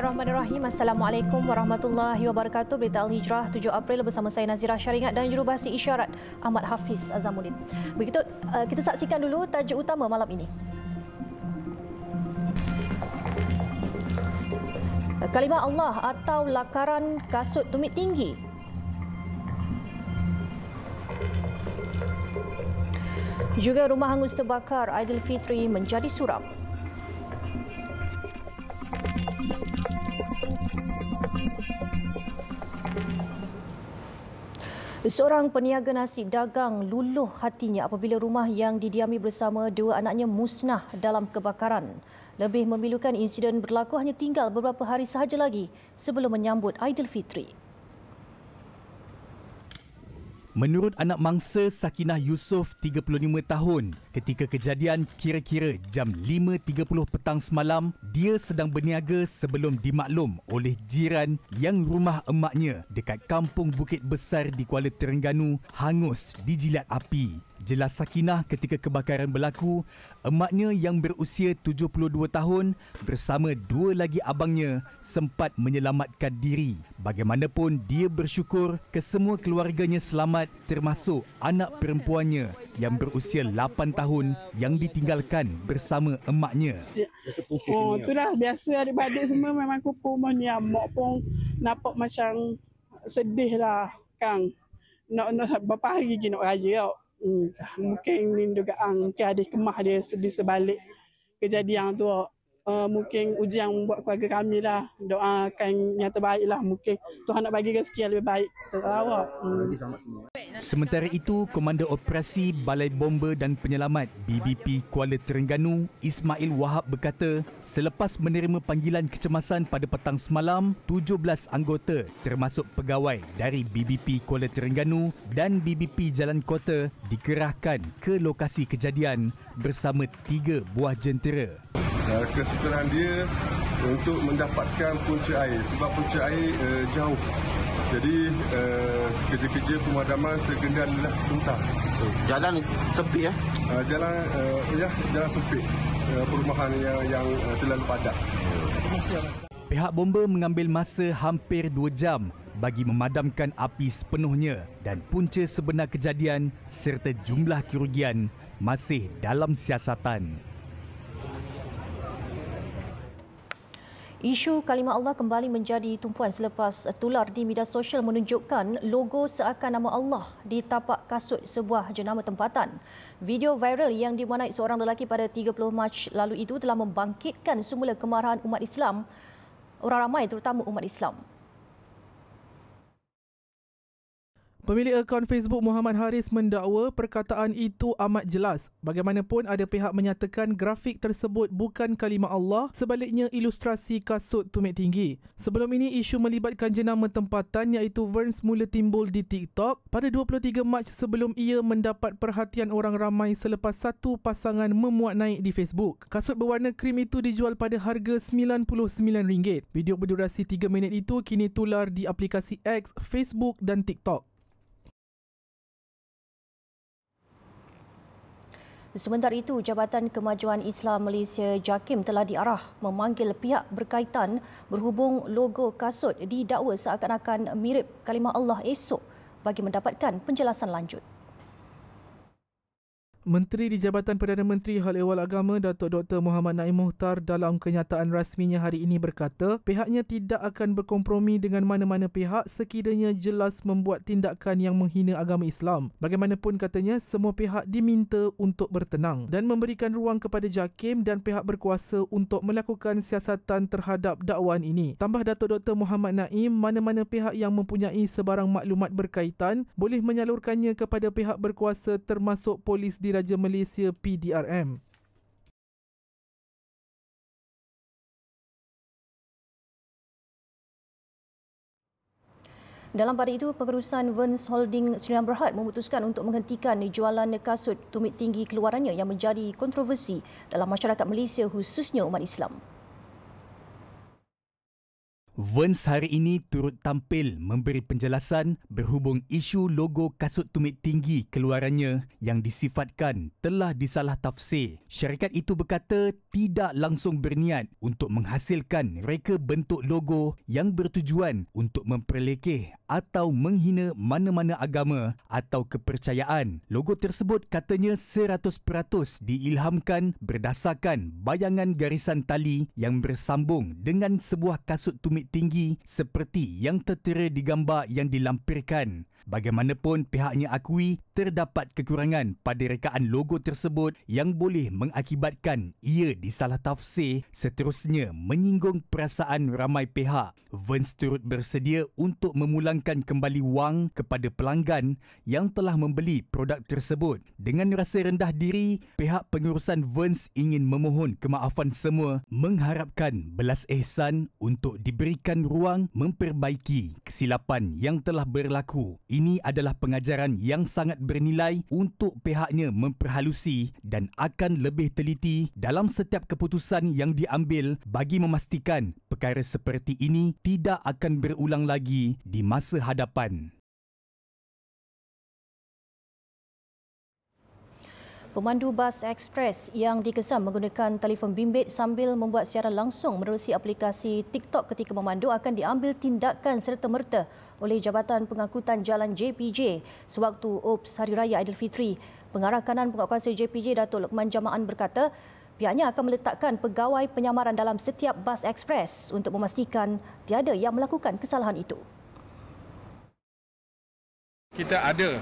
Bismillahirrahmanirrahim. Assalamualaikum warahmatullahi wabarakatuh. Berita Al-Hijrah 7 April bersama saya Nazira Syaringat dan jurubahasa isyarat Ahmad Hafiz Azamuddin. Begitu eh, kita saksikan dulu tajuk utama malam ini. Kalimah Allah atau lakaran kasut tumit tinggi. Juga rumah hangus terbakar Aidilfitri menjadi suram. Seorang peniaga nasi dagang luluh hatinya apabila rumah yang didiami bersama dua anaknya musnah dalam kebakaran. Lebih memilukan insiden berlaku hanya tinggal beberapa hari sahaja lagi sebelum menyambut Aidilfitri. Fitri. Menurut anak mangsa Sakinah Yusof 35 tahun, ketika kejadian kira-kira jam 5.30 petang semalam, dia sedang berniaga sebelum dimaklum oleh jiran yang rumah emaknya dekat kampung Bukit Besar di Kuala Terengganu hangus dijilat api jelas Sakinah ketika kebakaran berlaku, emaknya yang berusia 72 tahun bersama dua lagi abangnya sempat menyelamatkan diri. Bagaimanapun dia bersyukur kesemua keluarganya selamat termasuk anak perempuannya yang berusia 8 tahun yang ditinggalkan bersama emaknya. Oh, itulah biasa adik-adik semua memang kupu monia. Mak pun nampak macam sedih lah, Kang. Nak, nak, berapa hari lagi nak raya tau. Hmm. Mungkin ni juga ang ah, ke ada kemah dia di sebalik kejadian tu uh, mungkin ujian buat keluarga kami lah. Doakan yang terbaik lah. Mungkin Tuhan nak bagi rezeki yang lebih baik. Tak Hmm. Sementara itu, Komander Operasi Balai Bomber dan Penyelamat BBP Kuala Terengganu, Ismail Wahab berkata, selepas menerima panggilan kecemasan pada petang semalam, 17 anggota termasuk pegawai dari BBP Kuala Terengganu dan BBP Jalan Kota dikerahkan ke lokasi kejadian bersama tiga buah jentera uh, dia untuk mendapatkan punca air sebab punca air uh, jauh. Jadi uh, kerja-kerja pemadaman terkendalilah sebentar. Jalan sempit ya? Uh, jalan uh, ya jalan sempit. Uh, perumahan yang yang uh, terlalu padat. Pihak bomba mengambil masa hampir 2 jam bagi memadamkan api sepenuhnya dan punca sebenar kejadian serta jumlah kerugian masih dalam siasatan. Isu kalimah Allah kembali menjadi tumpuan selepas tular di media sosial menunjukkan logo seakan nama Allah di tapak kasut sebuah jenama tempatan. Video viral yang dimanai seorang lelaki pada 30 Mac lalu itu telah membangkitkan semula kemarahan umat Islam, orang ramai terutama umat Islam. Pemilik akaun Facebook Muhammad Haris mendakwa perkataan itu amat jelas. Bagaimanapun ada pihak menyatakan grafik tersebut bukan kalimah Allah, sebaliknya ilustrasi kasut tumit tinggi. Sebelum ini isu melibatkan jenama tempatan iaitu Verns mula timbul di TikTok pada 23 Mac sebelum ia mendapat perhatian orang ramai selepas satu pasangan memuat naik di Facebook. Kasut berwarna krim itu dijual pada harga RM99. Video berdurasi 3 minit itu kini tular di aplikasi X, Facebook dan TikTok. Sementara itu, Jabatan Kemajuan Islam Malaysia JAKIM telah diarah memanggil pihak berkaitan berhubung logo kasut didakwa seakan-akan mirip kalimah Allah esok bagi mendapatkan penjelasan lanjut. Menteri di Jabatan Perdana Menteri Hal Ehwal Agama Datuk Dr. Muhammad Naim Mohtar dalam kenyataan rasminya hari ini berkata pihaknya tidak akan berkompromi dengan mana-mana pihak sekiranya jelas membuat tindakan yang menghina agama Islam. Bagaimanapun katanya, semua pihak diminta untuk bertenang dan memberikan ruang kepada JAKIM dan pihak berkuasa untuk melakukan siasatan terhadap dakwaan ini. Tambah Datuk Dr. Muhammad Naim, mana-mana pihak yang mempunyai sebarang maklumat berkaitan boleh menyalurkannya kepada pihak berkuasa termasuk polis diraja Diraja Malaysia PDRM. Dalam pada itu, pengurusan Vans Holding Sri Lanka memutuskan untuk menghentikan jualan kasut tumit tinggi keluarannya yang menjadi kontroversi dalam masyarakat Malaysia khususnya umat Islam. Vince hari ini turut tampil memberi penjelasan berhubung isu logo kasut tumit tinggi keluarannya yang disifatkan telah disalah tafsir. Syarikat itu berkata tidak langsung berniat untuk menghasilkan reka bentuk logo yang bertujuan untuk memperlekeh atau menghina mana-mana agama atau kepercayaan. Logo tersebut katanya 100% diilhamkan berdasarkan bayangan garisan tali yang bersambung dengan sebuah kasut tumit tinggi seperti yang tertera di gambar yang dilampirkan. Bagaimanapun pihaknya akui terdapat kekurangan pada rekaan logo tersebut yang boleh mengakibatkan ia disalah tafsir seterusnya menyinggung perasaan ramai pihak. Vance turut bersedia untuk memulangkan kembali wang kepada pelanggan yang telah membeli produk tersebut. Dengan rasa rendah diri, pihak pengurusan Vance ingin memohon kemaafan semua mengharapkan belas ihsan untuk diberikan ruang memperbaiki kesilapan yang telah berlaku ini adalah pengajaran yang sangat bernilai untuk pihaknya memperhalusi dan akan lebih teliti dalam setiap keputusan yang diambil bagi memastikan perkara seperti ini tidak akan berulang lagi di masa hadapan. Pemandu bas ekspres yang dikesan menggunakan telefon bimbit sambil membuat siaran langsung menerusi aplikasi TikTok ketika memandu akan diambil tindakan serta-merta oleh Jabatan Pengangkutan Jalan JPJ sewaktu Ops Hari Raya Aidilfitri. Pengarah kanan pengakuasa JPJ Datuk Lukman Jamaan berkata pihaknya akan meletakkan pegawai penyamaran dalam setiap bas ekspres untuk memastikan tiada yang melakukan kesalahan itu. Kita ada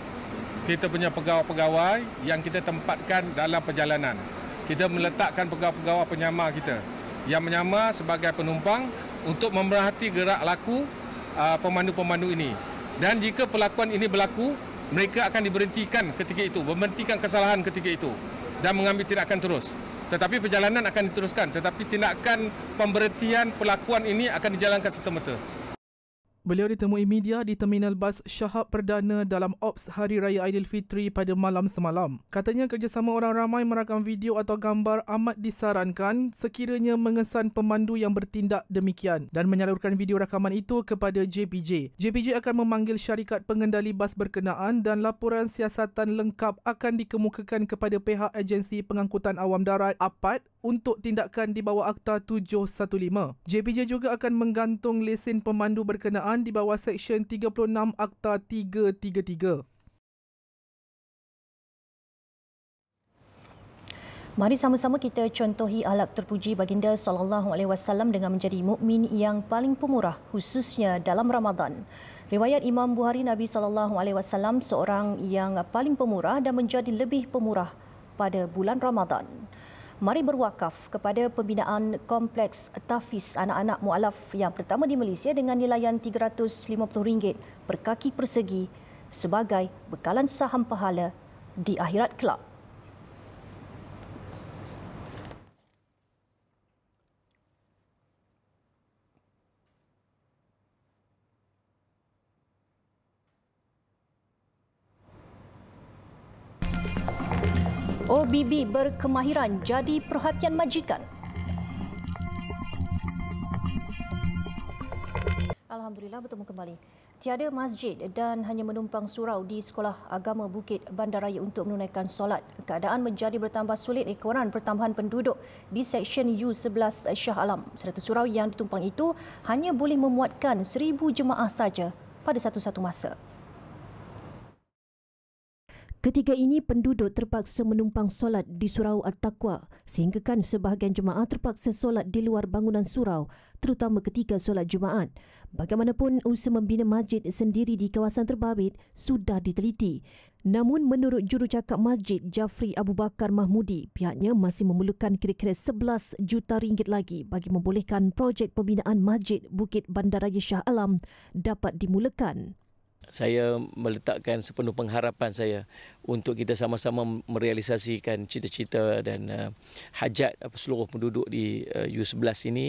kita punya pegawai-pegawai yang kita tempatkan dalam perjalanan. Kita meletakkan pegawai-pegawai penyama kita yang menyama sebagai penumpang untuk memerhati gerak laku uh, pemandu-pemandu ini. Dan jika pelakuan ini berlaku, mereka akan diberhentikan ketika itu, membentikan kesalahan ketika itu dan mengambil tindakan terus. Tetapi perjalanan akan diteruskan, tetapi tindakan pemberhentian pelakuan ini akan dijalankan setempat. Beliau ditemui media di terminal bas Shahab Perdana dalam Ops Hari Raya Aidilfitri pada malam semalam. Katanya kerjasama orang ramai merakam video atau gambar amat disarankan sekiranya mengesan pemandu yang bertindak demikian dan menyalurkan video rakaman itu kepada JPJ. JPJ akan memanggil syarikat pengendali bas berkenaan dan laporan siasatan lengkap akan dikemukakan kepada pihak agensi pengangkutan awam darat APAT untuk tindakan di bawah Akta 715. JPJ juga akan menggantung lesen pemandu berkenaan di bawah Seksyen 36 Akta 333. Mari sama-sama kita contohi alat terpuji baginda sallallahu alaihi wasallam dengan menjadi mukmin yang paling pemurah khususnya dalam Ramadan. Riwayat Imam Bukhari Nabi sallallahu alaihi wasallam seorang yang paling pemurah dan menjadi lebih pemurah pada bulan Ramadan mari berwakaf kepada pembinaan kompleks tafis anak-anak mualaf yang pertama di Malaysia dengan nilaian RM350 per kaki persegi sebagai bekalan saham pahala di akhirat kelak. bibi berkemahiran jadi perhatian majikan. Alhamdulillah bertemu kembali. Tiada masjid dan hanya menumpang surau di Sekolah Agama Bukit Bandaraya untuk menunaikan solat. Keadaan menjadi bertambah sulit ekoran pertambahan penduduk di Seksyen U11 Shah Alam. Serta surau yang ditumpang itu hanya boleh memuatkan seribu jemaah saja pada satu-satu masa. Ketika ini penduduk terpaksa menumpang solat di surau at takwa sehinggakan sebahagian jemaah terpaksa solat di luar bangunan surau terutama ketika solat Jumaat. Bagaimanapun usaha membina masjid sendiri di kawasan terbabit sudah diteliti. Namun menurut jurucakap masjid Jafri Abu Bakar Mahmudi pihaknya masih memerlukan kira-kira 11 juta ringgit lagi bagi membolehkan projek pembinaan masjid Bukit Bandaraya Shah Alam dapat dimulakan saya meletakkan sepenuh pengharapan saya untuk kita sama-sama merealisasikan cita-cita dan uh, hajat seluruh penduduk di uh, eh, U11 ini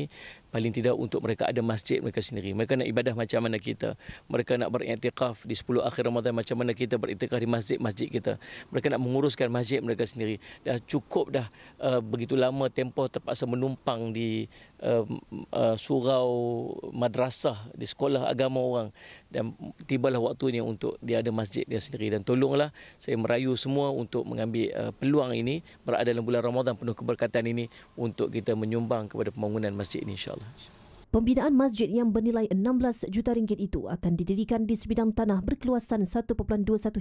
paling tidak untuk mereka ada masjid mereka sendiri. Mereka nak ibadah macam mana kita. Mereka nak beriktikaf di 10 akhir Ramadan macam mana kita beriktikaf di masjid-masjid kita. Mereka nak menguruskan masjid mereka sendiri. Dah cukup dah uh, begitu lama tempoh terpaksa menumpang di uh, uh, surau madrasah di sekolah agama orang dan tibalah waktunya untuk dia ada masjid dia sendiri dan tolonglah saya merayu semua untuk mengambil uh, peluang ini berada dalam bulan Ramadan penuh keberkatan ini untuk kita menyumbang kepada pembangunan masjid ini insya Pembinaan masjid yang bernilai 16 juta ringgit itu akan didirikan di sebidang tanah berkeluasan 1.21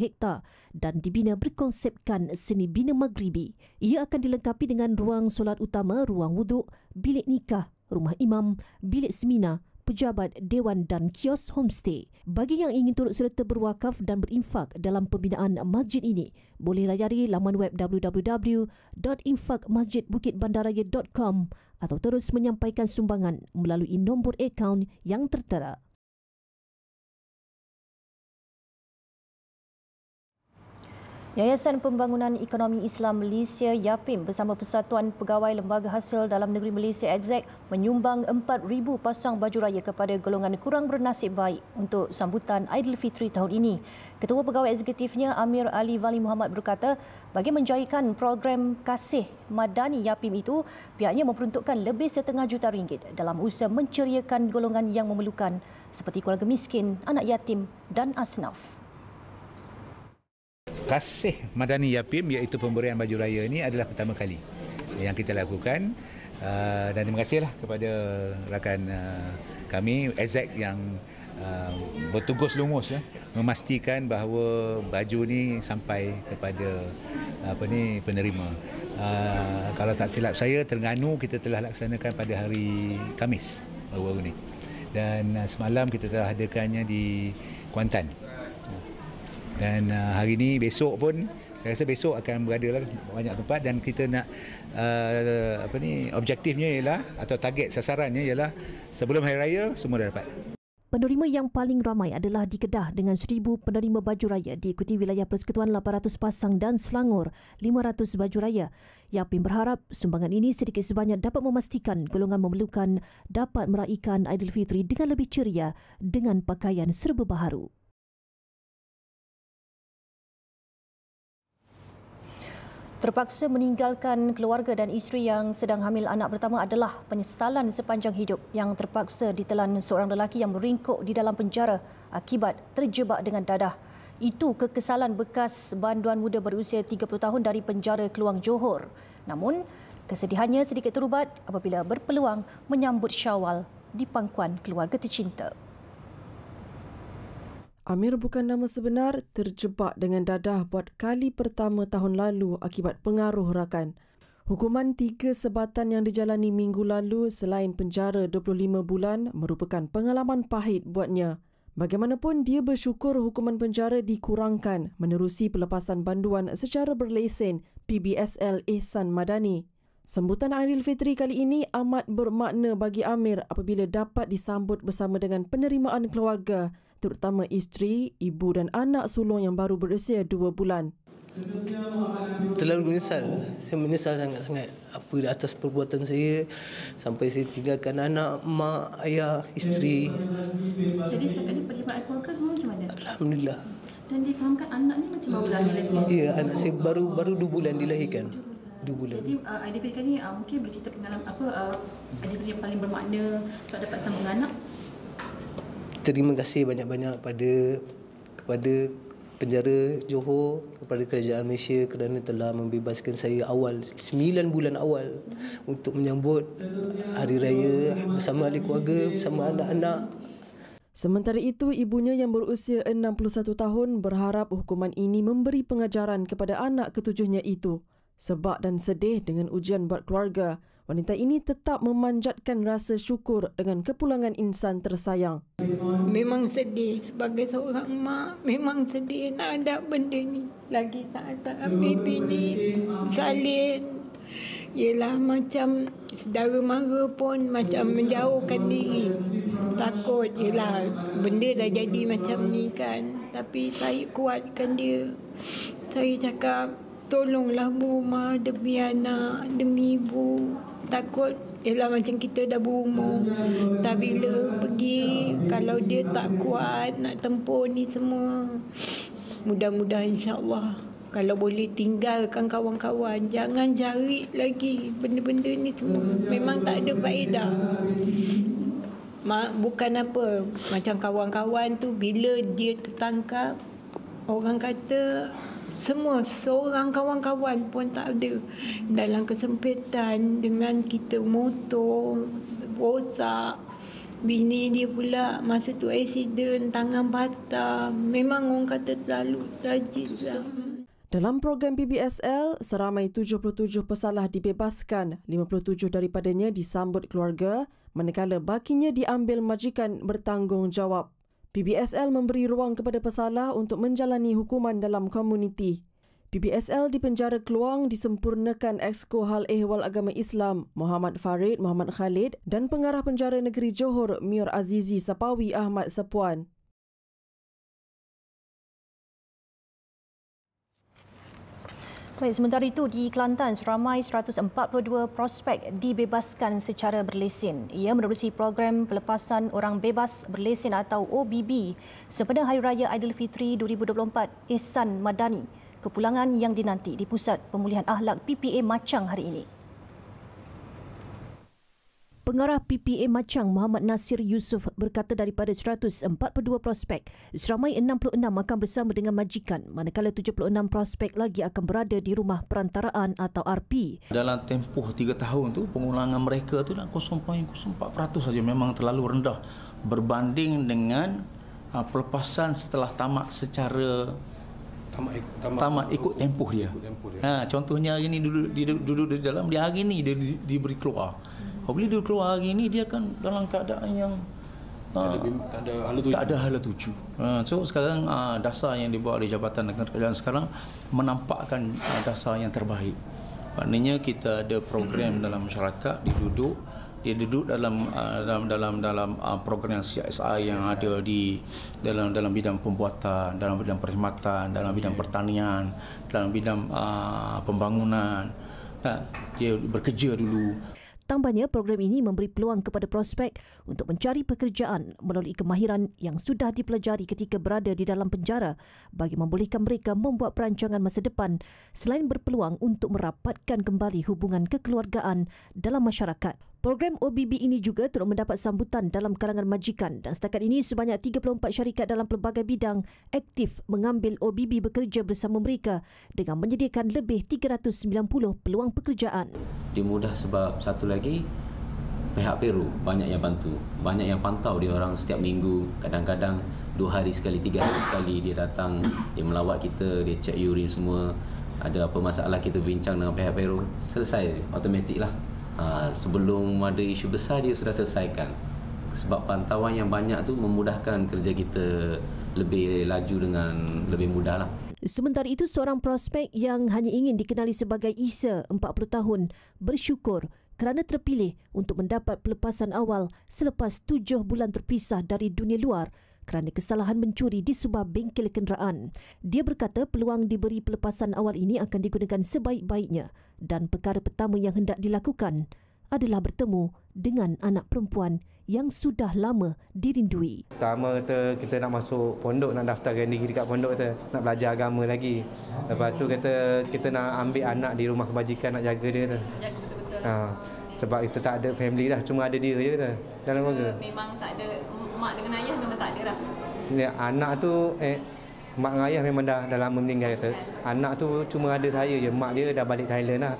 hektar dan dibina berkonsepkan seni bina maghribi. Ia akan dilengkapi dengan ruang solat utama, ruang wuduk, bilik nikah, rumah imam, bilik seminar, pejabat Dewan dan kios homestay. Bagi yang ingin turut serta berwakaf dan berinfak dalam pembinaan masjid ini, boleh layari laman web www.infakmasjidbukitbandaraya.com atau terus menyampaikan sumbangan melalui nombor akaun yang tertera. Yayasan Pembangunan Ekonomi Islam Malaysia YAPIM bersama Persatuan Pegawai Lembaga Hasil Dalam Negeri Malaysia EXEC menyumbang 4,000 pasang baju raya kepada golongan kurang bernasib baik untuk sambutan Aidilfitri tahun ini. Ketua Pegawai Eksekutifnya Amir Ali Wali Muhammad berkata, bagi menjayakan program Kasih Madani YAPIM itu, pihaknya memperuntukkan lebih setengah juta ringgit dalam usaha menceriakan golongan yang memerlukan seperti keluarga miskin, anak yatim dan asnaf. Kasih Madani Yapim iaitu pemberian baju raya ini adalah pertama kali yang kita lakukan ah, dan terima kasihlah kepada rakan ah, kami Ezek yang ah, bertugas lumus uh, memastikan bahawa baju ini sampai kepada apa ni penerima. kalau tak silap saya Terengganu kita telah laksanakan pada hari Kamis baru-baru ini. Dan semalam kita telah hadirkannya di Kuantan dan uh, hari ini besok pun saya rasa besok akan berada lah banyak tempat dan kita nak uh, apa ni objektifnya ialah atau target sasarannya ialah sebelum hari raya semua dah dapat. Penerima yang paling ramai adalah di Kedah dengan 1,000 penerima baju raya diikuti wilayah Persekutuan 800 Pasang dan Selangor 500 baju raya. Yapin berharap sumbangan ini sedikit sebanyak dapat memastikan golongan memerlukan dapat meraihkan Aidilfitri dengan lebih ceria dengan pakaian serba baharu. terpaksa meninggalkan keluarga dan isteri yang sedang hamil anak pertama adalah penyesalan sepanjang hidup yang terpaksa ditelan seorang lelaki yang meringkuk di dalam penjara akibat terjebak dengan dadah. Itu kekesalan bekas banduan muda berusia 30 tahun dari penjara Keluang Johor. Namun, kesedihannya sedikit terubat apabila berpeluang menyambut syawal di pangkuan keluarga tercinta. Amir bukan nama sebenar terjebak dengan dadah buat kali pertama tahun lalu akibat pengaruh rakan. Hukuman tiga sebatan yang dijalani minggu lalu selain penjara 25 bulan merupakan pengalaman pahit buatnya. Bagaimanapun, dia bersyukur hukuman penjara dikurangkan menerusi pelepasan banduan secara berlesen PBSL Ehsan Madani. Sambutan Aidil Fitri kali ini amat bermakna bagi Amir apabila dapat disambut bersama dengan penerimaan keluarga terutama isteri, ibu dan anak sulung yang baru berusia dua bulan. Terlalu menyesal. Saya menyesal sangat-sangat apa di atas perbuatan saya sampai saya tinggalkan anak, mak, ayah, isteri. Jadi setakat ini perlibatan keluarga semua macam mana? Alhamdulillah. Dan difahamkan anak ni macam baru lahir lagi? Ya, anak saya baru baru 2 bulan dilahirkan. dua bulan. Jadi uh, Aidilfitri ini uh, mungkin bercerita pengalaman apa uh, Aidilfitri yang paling bermakna untuk dapat sambung anak? Terima kasih banyak-banyak pada kepada penjara Johor kepada kerajaan Malaysia kerana telah membebaskan saya awal 9 bulan awal untuk menyambut hari raya bersama ahli keluarga bersama anak-anak Sementara itu ibunya yang berusia 61 tahun berharap hukuman ini memberi pengajaran kepada anak ketujuhnya itu sebab dan sedih dengan ujian buat keluarga Wanita ini tetap memanjatkan rasa syukur dengan kepulangan insan tersayang. Memang sedih sebagai seorang mak. Memang sedih nak ada benda ni. Lagi saat-saat baby ni salin. Ialah macam saudara mara pun macam menjauhkan diri. Takut ialah benda dah jadi macam ni kan. Tapi saya kuatkan dia. Saya cakap tolonglah bu ma demi anak, demi ibu takut ialah macam kita dah berumur tak bila pergi kalau dia tak kuat nak tempuh ni semua mudah-mudahan insya Allah. kalau boleh tinggalkan kawan-kawan jangan cari lagi benda-benda ni semua memang tak ada faedah bukan apa macam kawan-kawan tu bila dia tertangkap orang kata semua seorang kawan-kawan pun tak ada dalam kesempitan dengan kita motor rosak bini dia pula masa tu accident tangan patah memang orang kata terlalu tragis lah dalam program PBSL seramai 77 pesalah dibebaskan, 57 daripadanya disambut keluarga, manakala bakinya diambil majikan bertanggungjawab. PBSL memberi ruang kepada pesalah untuk menjalani hukuman dalam komuniti. PBSL di penjara Keluang disempurnakan Exco Hal Ehwal Agama Islam Muhammad Farid Muhammad Khalid dan pengarah penjara negeri Johor Mir Azizi Sapawi Ahmad Sepuan. Baik, sementara itu di Kelantan seramai 142 prospek dibebaskan secara berlesen. Ia menerusi program pelepasan orang bebas berlesen atau OBB sempena Hari Raya Aidilfitri 2024 Ihsan Madani kepulangan yang dinanti di Pusat Pemulihan Ahlak PPA Macang hari ini. Pengarah PPA Macang Muhammad Nasir Yusuf berkata daripada 142 prospek, seramai 66 akan bersama dengan majikan manakala 76 prospek lagi akan berada di rumah perantaraan atau RP. Dalam tempoh 3 tahun tu pengulangan mereka tu nak 0.04% saja memang terlalu rendah berbanding dengan ah, pelepasan setelah tamat secara tamat, tamat, tamat ikut tempoh dia. Ikut tempoh dia. Ha, contohnya hari ini duduk, duduk, duduk di dalam, dia hari ini dia diberi keluar. Apabila dia keluar hari ini dia akan dalam keadaan yang tak ada ah, hala tuju. tuju. Ha, so sekarang ah, dasar yang dibawa oleh Jabatan Negara Kerajaan sekarang menampakkan ah, dasar yang terbaik. Maknanya kita ada program hmm. dalam masyarakat duduk dia duduk dalam dalam dalam dalam program CSI yang ada di dalam dalam bidang pembuatan, dalam bidang perkhidmatan, dalam bidang pertanian, dalam bidang uh, pembangunan. Ha, dia berkerja dulu. Tambahnya, program ini memberi peluang kepada prospek untuk mencari pekerjaan melalui kemahiran yang sudah dipelajari ketika berada di dalam penjara bagi membolehkan mereka membuat perancangan masa depan selain berpeluang untuk merapatkan kembali hubungan kekeluargaan dalam masyarakat. Program OBB ini juga turut mendapat sambutan dalam kalangan majikan dan setakat ini sebanyak 34 syarikat dalam pelbagai bidang aktif mengambil OBB bekerja bersama mereka dengan menyediakan lebih 390 peluang pekerjaan. Dimudah sebab satu lagi pihak Peru banyak yang bantu, banyak yang pantau dia orang setiap minggu, kadang-kadang dua hari sekali, tiga hari sekali dia datang, dia melawat kita, dia cek urine semua, ada apa masalah kita bincang dengan pihak Peru, selesai, otomatik lah. Ah, sebelum ada isu besar dia sudah selesaikan sebab pantauan yang banyak tu memudahkan kerja kita lebih laju dengan lebih mudah lah. Sementara itu, seorang prospek yang hanya ingin dikenali sebagai Isa, 40 tahun, bersyukur kerana terpilih untuk mendapat pelepasan awal selepas tujuh bulan terpisah dari dunia luar kerana kesalahan mencuri di sebuah bengkel kenderaan. Dia berkata peluang diberi pelepasan awal ini akan digunakan sebaik-baiknya dan perkara pertama yang hendak dilakukan adalah bertemu dengan anak perempuan yang sudah lama dirindui. Pertama tu kita nak masuk pondok, nak daftarkan diri dekat pondok tu, nak belajar agama lagi. Lepas tu kata kita nak ambil anak di rumah kebajikan nak jaga dia tu. Ha, sebab kita tak ada family dah, cuma ada dia je tu dalam keluarga. Memang tak ada hmm, mak dengan ayah memang tak ada lah. Ya, anak tu eh, mak dengan ayah memang dah dalam lama meninggal kata. Anak tu cuma ada saya je. Mak dia dah balik Thailand lah.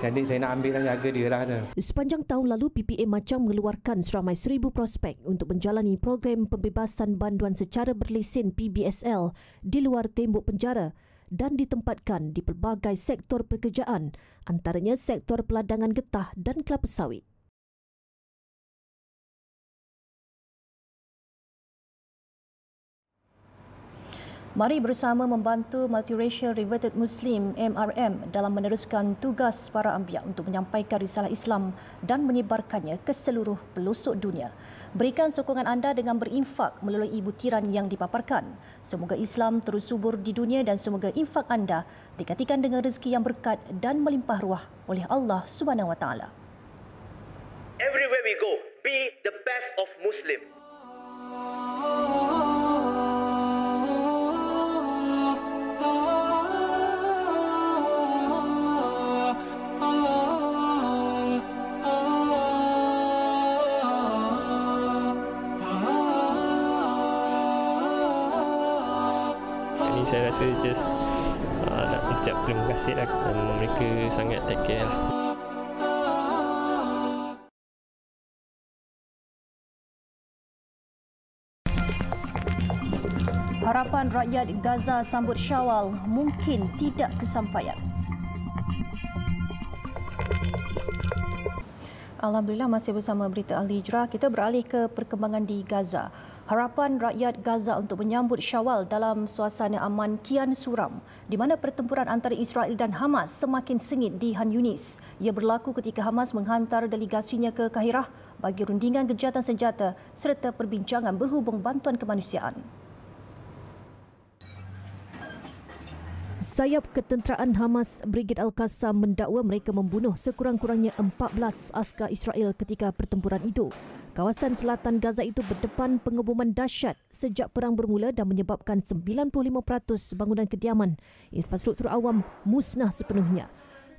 Jadi saya nak ambil dan jaga dia lah. Sepanjang tahun lalu, PPA Macam mengeluarkan seramai seribu prospek untuk menjalani program pembebasan banduan secara berlesen PBSL di luar tembok penjara dan ditempatkan di pelbagai sektor pekerjaan antaranya sektor peladangan getah dan kelapa sawit. Mari bersama membantu Multiracial Reverted Muslim MRM dalam meneruskan tugas para ambia untuk menyampaikan risalah Islam dan menyebarkannya ke seluruh pelosok dunia. Berikan sokongan anda dengan berinfak melalui butiran yang dipaparkan. Semoga Islam terus subur di dunia dan semoga infak anda digantikan dengan rezeki yang berkat dan melimpah ruah oleh Allah Subhanahu Wa Taala. Everywhere we go, be the best of Muslim. rasa just uh, nak ucap terima kasih lah kerana mereka sangat take care lah. Harapan rakyat Gaza sambut syawal mungkin tidak kesampaian. Alhamdulillah masih bersama berita Al Hijrah. Kita beralih ke perkembangan di Gaza. Harapan rakyat Gaza untuk menyambut Syawal dalam suasana aman kian suram di mana pertempuran antara Israel dan Hamas semakin sengit di Han Yunis. Ia berlaku ketika Hamas menghantar delegasinya ke Kahirah bagi rundingan gejatan senjata serta perbincangan berhubung bantuan kemanusiaan. Sayap ketenteraan Hamas Brigid Al-Qassam mendakwa mereka membunuh sekurang-kurangnya 14 askar Israel ketika pertempuran itu. Kawasan selatan Gaza itu berdepan pengeboman dahsyat sejak perang bermula dan menyebabkan 95% bangunan kediaman, infrastruktur awam musnah sepenuhnya.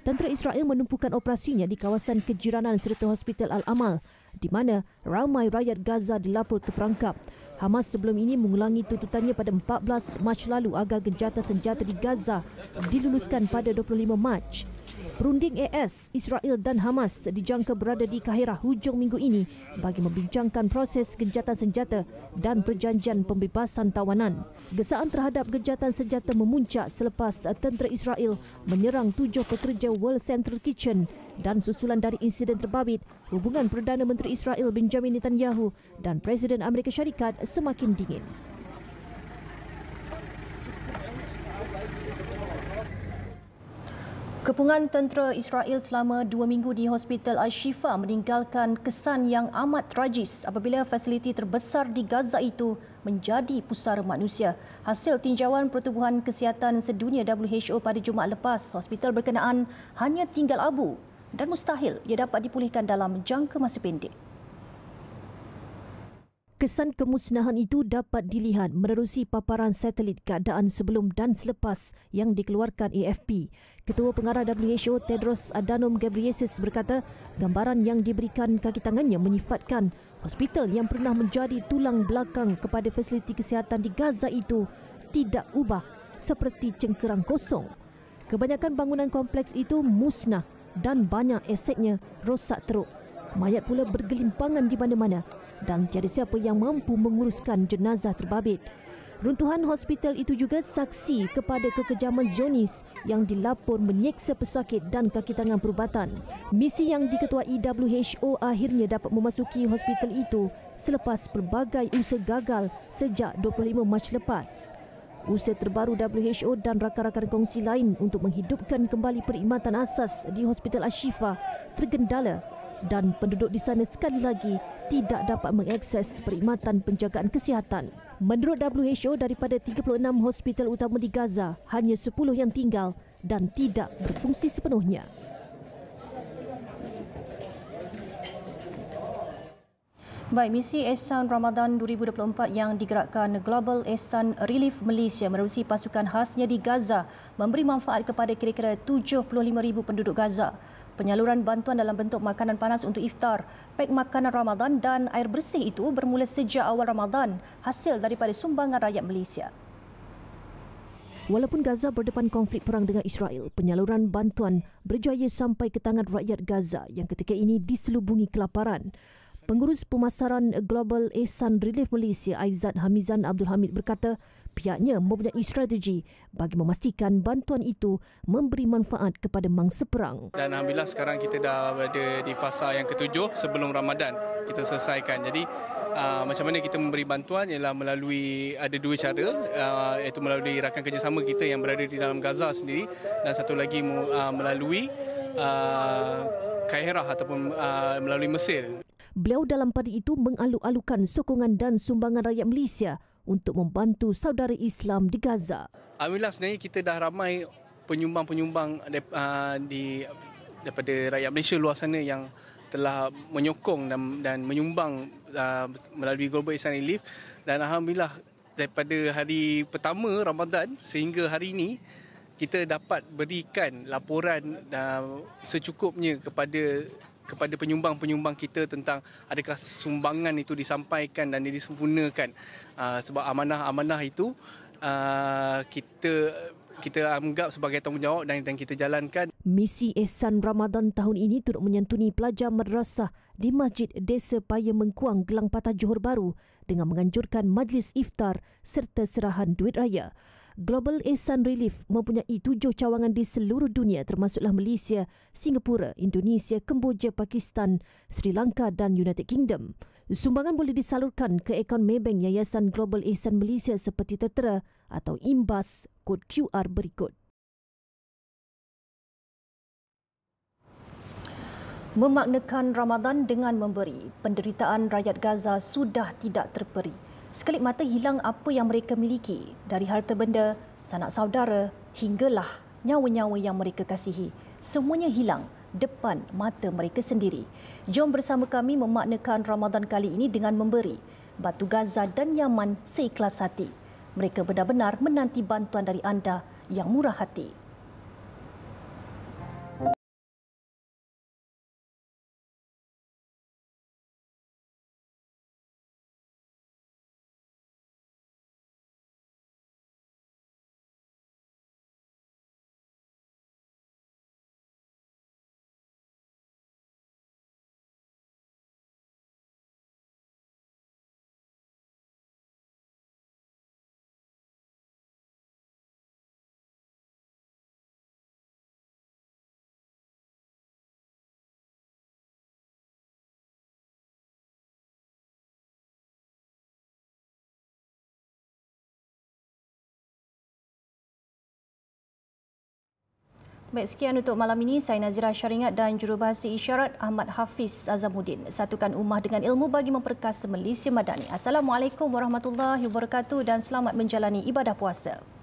Tentera Israel menumpukan operasinya di kawasan kejiranan serta Hospital Al-Amal di mana ramai rakyat Gaza dilaporkan terperangkap. Hamas sebelum ini mengulangi tuntutannya pada 14 Mac lalu agar genjata senjata di Gaza diluluskan pada 25 Mac. Perunding AS, Israel dan Hamas dijangka berada di Kaherah hujung minggu ini bagi membincangkan proses gencatan senjata dan perjanjian pembebasan tawanan. Gesaan terhadap gencatan senjata memuncak selepas tentera Israel menyerang tujuh pekerja World Central Kitchen dan susulan dari insiden terbabit hubungan Perdana Menteri Israel Benjamin Netanyahu dan Presiden Amerika Syarikat semakin dingin. Kepungan tentera Israel selama dua minggu di Hospital Al-Shifa meninggalkan kesan yang amat tragis apabila fasiliti terbesar di Gaza itu menjadi pusara manusia. Hasil tinjauan Pertubuhan Kesihatan Sedunia WHO pada Jumaat lepas, hospital berkenaan hanya tinggal abu dan mustahil ia dapat dipulihkan dalam jangka masa pendek. Kesan kemusnahan itu dapat dilihat menerusi paparan satelit keadaan sebelum dan selepas yang dikeluarkan AFP. Ketua Pengarah WHO Tedros Adhanom Ghebreyesus berkata, gambaran yang diberikan kaki tangannya menyifatkan hospital yang pernah menjadi tulang belakang kepada fasiliti kesihatan di Gaza itu tidak ubah seperti cengkerang kosong. Kebanyakan bangunan kompleks itu musnah dan banyak asetnya rosak teruk. Mayat pula bergelimpangan di mana-mana dan tiada siapa yang mampu menguruskan jenazah terbabit. Runtuhan hospital itu juga saksi kepada kekejaman Zionis yang dilapor menyeksa pesakit dan kaki tangan perubatan. Misi yang diketuai WHO akhirnya dapat memasuki hospital itu selepas pelbagai usaha gagal sejak 25 Mac lepas usia terbaru WHO dan rakan-rakan kongsi lain untuk menghidupkan kembali perkhidmatan asas di Hospital Ashifa tergendala dan penduduk di sana sekali lagi tidak dapat mengakses perkhidmatan penjagaan kesihatan. Menurut WHO, daripada 36 hospital utama di Gaza, hanya 10 yang tinggal dan tidak berfungsi sepenuhnya. Baik, misi Ehsan Ramadan 2024 yang digerakkan Global Ehsan Relief Malaysia menerusi pasukan khasnya di Gaza memberi manfaat kepada kira-kira 75,000 penduduk Gaza. Penyaluran bantuan dalam bentuk makanan panas untuk iftar, pek makanan Ramadan dan air bersih itu bermula sejak awal Ramadan hasil daripada sumbangan rakyat Malaysia. Walaupun Gaza berdepan konflik perang dengan Israel, penyaluran bantuan berjaya sampai ke tangan rakyat Gaza yang ketika ini diselubungi kelaparan. Pengurus Pemasaran Global Ehsan Relief Malaysia Aizat Hamizan Abdul Hamid berkata pihaknya mempunyai strategi bagi memastikan bantuan itu memberi manfaat kepada mangsa perang. Dan Alhamdulillah sekarang kita dah ada di fasa yang ketujuh sebelum Ramadan kita selesaikan. Jadi aa, ah, macam mana kita memberi bantuan ialah melalui ada dua cara aa, ah, iaitu melalui rakan kerjasama kita yang berada di dalam Gaza sendiri dan satu lagi aa, ah, melalui aa, Kaherah ataupun aa, melalui Mesir. Beliau dalam pada itu mengalu-alukan sokongan dan sumbangan rakyat Malaysia untuk membantu saudara Islam di Gaza. Alhamdulillah sebenarnya kita dah ramai penyumbang-penyumbang ah, daripada rakyat Malaysia luar sana yang telah menyokong dan, dan menyumbang uh, melalui Global Islam Relief dan alhamdulillah daripada hari pertama Ramadan sehingga hari ini kita dapat berikan laporan uh, secukupnya kepada kepada penyumbang-penyumbang kita tentang adakah sumbangan itu disampaikan dan disempurnakan uh, sebab amanah-amanah itu uh, kita kita anggap sebagai tanggungjawab dan, dan kita jalankan. Misi Ehsan Ramadan tahun ini turut menyentuni pelajar madrasah di Masjid Desa Paya Mengkuang, Gelang Patah Johor Baru dengan menganjurkan majlis iftar serta serahan duit raya. Global Ehsan Relief mempunyai tujuh cawangan di seluruh dunia termasuklah Malaysia, Singapura, Indonesia, Kemboja, Pakistan, Sri Lanka dan United Kingdom. Sumbangan boleh disalurkan ke akaun Maybank Yayasan Global Ehsan Malaysia seperti tertera atau imbas kod QR berikut. Memaknakan Ramadan dengan memberi, penderitaan rakyat Gaza sudah tidak terperi sekelip mata hilang apa yang mereka miliki dari harta benda, sanak saudara hinggalah nyawa-nyawa yang mereka kasihi. Semuanya hilang depan mata mereka sendiri. Jom bersama kami memaknakan Ramadan kali ini dengan memberi batu Gaza dan Yaman seikhlas hati. Mereka benar-benar menanti bantuan dari anda yang murah hati. Baik, sekian untuk malam ini. Saya Nazira Syaringat dan jurubahasa isyarat Ahmad Hafiz Azamuddin. Satukan umah dengan ilmu bagi memperkas Malaysia Madani. Assalamualaikum warahmatullahi wabarakatuh dan selamat menjalani ibadah puasa.